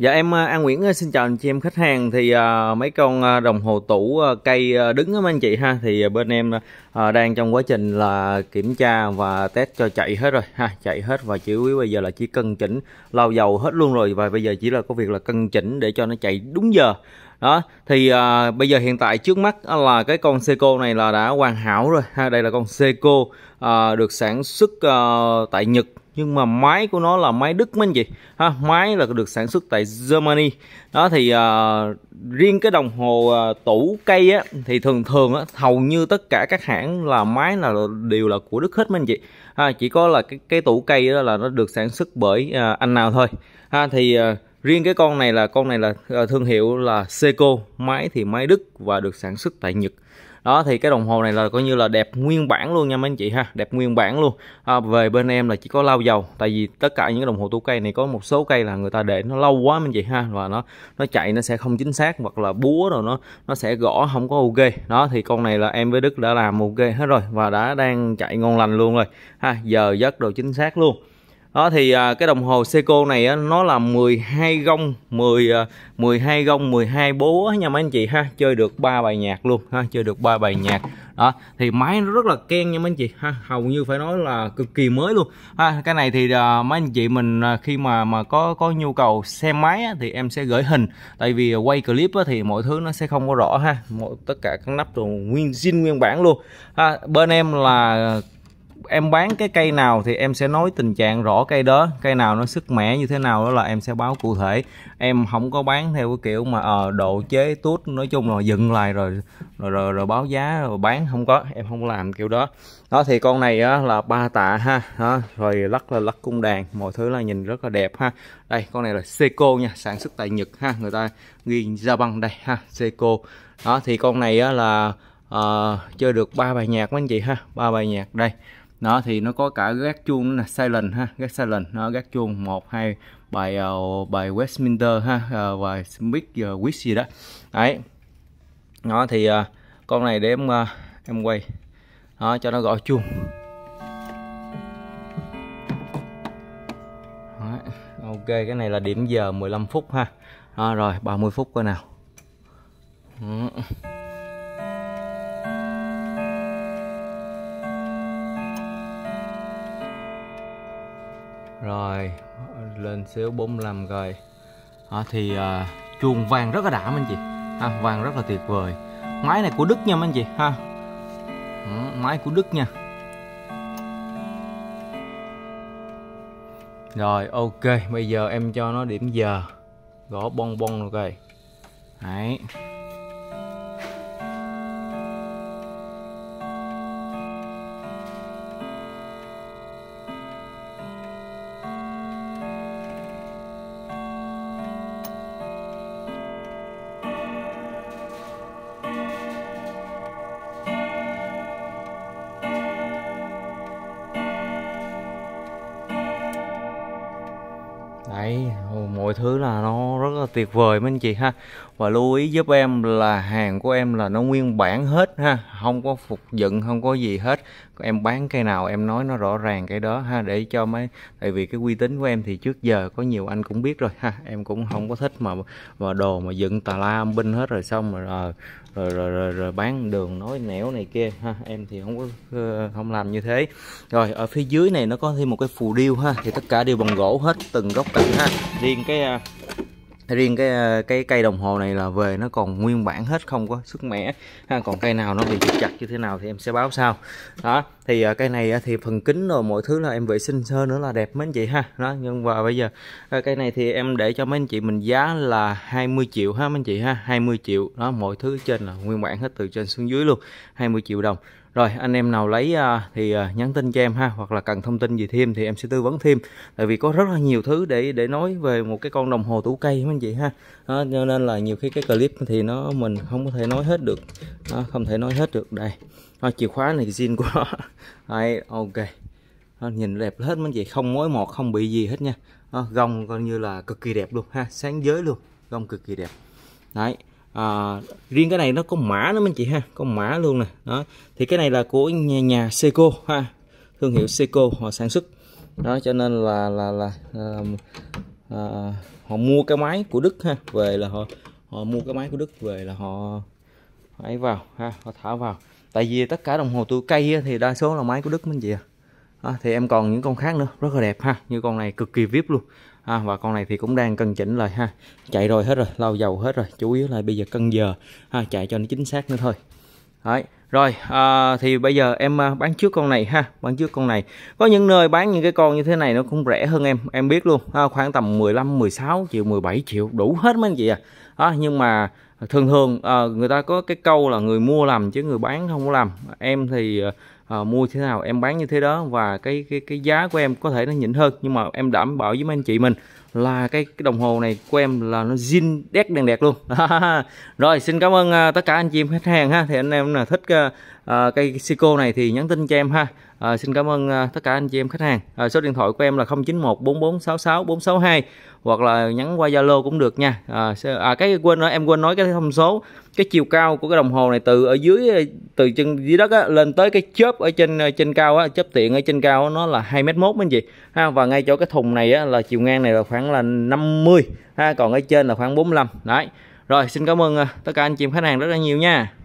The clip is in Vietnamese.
Dạ em à, An Nguyễn à, xin chào anh chị em khách hàng thì uh, mấy con đồng hồ tủ uh, cây đứng á anh chị ha thì bên em uh, đang trong quá trình là kiểm tra và test cho chạy hết rồi ha chạy hết và chủ yếu bây giờ là chỉ cân chỉnh lau dầu hết luôn rồi và bây giờ chỉ là có việc là cân chỉnh để cho nó chạy đúng giờ đó thì uh, bây giờ hiện tại trước mắt là cái con Seiko này là đã hoàn hảo rồi ha đây là con Seiko uh, được sản xuất uh, tại Nhật nhưng mà máy của nó là máy Đức mấy anh chị ha máy là được sản xuất tại Germany đó thì uh, riêng cái đồng hồ uh, tủ cây á thì thường thường á hầu như tất cả các hãng là máy là đều là của Đức hết mấy anh chị ha chỉ có là cái cái tủ cây đó là nó được sản xuất bởi uh, anh nào thôi ha thì uh, riêng cái con này là con này là thương hiệu là Seiko máy thì máy Đức và được sản xuất tại Nhật đó thì cái đồng hồ này là coi như là đẹp nguyên bản luôn nha mấy anh chị ha đẹp nguyên bản luôn à, về bên em là chỉ có lau dầu tại vì tất cả những cái đồng hồ tủ cây này có một số cây là người ta để nó lâu quá mấy anh chị ha và nó nó chạy nó sẽ không chính xác hoặc là búa rồi nó nó sẽ gõ không có ok đó thì con này là em với Đức đã làm ok hết rồi và đã đang chạy ngon lành luôn rồi ha giờ giấc đồ chính xác luôn đó thì à, cái đồng hồ Seiko này á, nó là 12 gông 10 à, 12 gông 12 bố á, nha mấy anh chị ha chơi được ba bài nhạc luôn ha chơi được ba bài nhạc đó thì máy nó rất là ken nha mấy anh chị ha hầu như phải nói là cực kỳ mới luôn ha cái này thì à, mấy anh chị mình à, khi mà mà có có nhu cầu xem máy á, thì em sẽ gửi hình tại vì à, quay clip á, thì mọi thứ nó sẽ không có rõ ha mọi tất cả các nắp rồi nguyên zin nguyên bản luôn ha bên em là em bán cái cây nào thì em sẽ nói tình trạng rõ cây đó cây nào nó sức mẻ như thế nào đó là em sẽ báo cụ thể em không có bán theo cái kiểu mà ờ à, độ chế tốt nói chung là dựng lại rồi rồi, rồi rồi rồi báo giá rồi bán không có em không làm kiểu đó đó thì con này á, là ba tạ ha đó, rồi lắc là lắc cung đàn mọi thứ là nhìn rất là đẹp ha đây con này là seco nha sản xuất tại nhật ha người ta ghi ra băng đây ha seco đó thì con này á, là uh, chơi được ba bài nhạc mấy anh chị ha ba bài nhạc đây nó thì nó có cả gác chuông nè silent ha gác silent nó gác chuông một hai bài uh, bài Westminster ha uh, bài Smith uh, Wish gì đó đấy nó thì uh, con này để em uh, em quay đó, cho nó gọi chuông ok cái này là điểm giờ 15 phút ha đó, rồi 30 phút coi nào đó. rồi lên xíu 45 rồi à, thì à, chuông vàng rất là đã anh chị ha, à, vàng rất là tuyệt vời máy này của Đức nha anh chị ha ừ, máy của Đức nha rồi ok bây giờ em cho nó điểm giờ gõ bon bon rồi kìa đấy Đấy, ừ, mọi thứ là nó rất là tuyệt vời mấy anh chị ha Và lưu ý giúp em là hàng của em là nó nguyên bản hết ha Không có phục dựng, không có gì hết em bán cây nào em nói nó rõ ràng cái đó ha để cho mấy tại vì cái uy tín của em thì trước giờ có nhiều anh cũng biết rồi ha em cũng không có thích mà mà đồ mà dựng tà la âm binh hết rồi xong rồi rồi, ờ, rồi, rồi, rồi, rồi bán đường nói nẻo này kia ha em thì không có ờ, không làm như thế rồi ở phía dưới này nó có thêm một cái phù điêu ha thì tất cả đều bằng gỗ hết từng góc cạnh ha riêng cái ờ, riêng cái ờ, cái cây đồng hồ này là về nó còn nguyên bản hết không có sức mẻ ha, còn cây nào nó bị chặt như thế nào thì em sẽ báo sau đó thì ờ, cây này ờ, thì phần kính rồi mọi thứ là em vệ sinh sơ nữa là đẹp mấy anh chị ha đó nhưng và bây giờ cây này thì em để cho mấy anh chị mình giá là 20 triệu ha mấy anh chị ha 20 triệu đó mọi thứ trên là nguyên bản hết từ trên xuống dưới luôn 20 triệu đồng rồi anh em nào lấy à, thì à, nhắn tin cho em ha hoặc là cần thông tin gì thêm thì em sẽ tư vấn thêm tại vì có rất là nhiều thứ để để nói về một cái con đồng hồ tủ cây mấy anh chị ha đó, cho nên là nhiều khi cái clip thì nó mình không có thể nói hết được đó, không thể nói hết được đây đó, chìa khóa này zin của nó đấy ok đó, nhìn đẹp hết mấy anh chị không mối một không bị gì hết nha đó, gông coi như là cực kỳ đẹp luôn ha sáng giới luôn gông cực kỳ đẹp đấy à, riêng cái này nó có mã đó anh chị ha có mã luôn nè đó thì cái này là của nhà, nhà Seco ha thương hiệu Seco họ sản xuất đó cho nên là là là à, à, họ mua cái máy của Đức ha về là họ họ mua cái máy của Đức về là họ ấy vào ha họ thả vào tại vì tất cả đồng hồ tôi cây thì đa số là máy của Đức mình chị à. à thì em còn những con khác nữa rất là đẹp ha như con này cực kỳ vip luôn à, và con này thì cũng đang cân chỉnh lại ha chạy rồi hết rồi lau dầu hết rồi chủ yếu là bây giờ cân giờ ha chạy cho nó chính xác nữa thôi Đấy. Rồi à, thì bây giờ em à, bán trước con này ha, bán trước con này. Có những nơi bán những cái con như thế này nó cũng rẻ hơn em, em biết luôn. À, khoảng tầm 15 16 triệu, 17 triệu đủ hết mấy anh chị à. à nhưng mà thường thường à, người ta có cái câu là người mua làm chứ người bán không có làm. Em thì à, à, mua thế nào em bán như thế đó và cái cái cái giá của em có thể nó nhỉnh hơn nhưng mà em đảm bảo với mấy anh chị mình là cái cái đồng hồ này của em là nó zin đét đèn đẹp luôn rồi xin cảm ơn uh, tất cả anh chị em khách hàng ha thì anh em là thích uh, uh, cây Seiko này thì nhắn tin cho em ha À, xin cảm ơn uh, tất cả anh chị em khách hàng à, số điện thoại của em là 0914466462 hoặc là nhắn qua Zalo cũng được nha à, à cái quên nữa em quên nói cái thông số cái chiều cao của cái đồng hồ này từ ở dưới từ chân dưới đất á, lên tới cái chớp ở trên ờ, trên cao á, chớp tiện ở trên cao nó là 2 m mốt anh chị. Ha và ngay chỗ cái thùng này á, là chiều ngang này là khoảng là 50 ha còn ở trên là khoảng 45. Đấy. Rồi xin cảm ơn ờ, tất cả anh chị khách hàng rất là nhiều nha.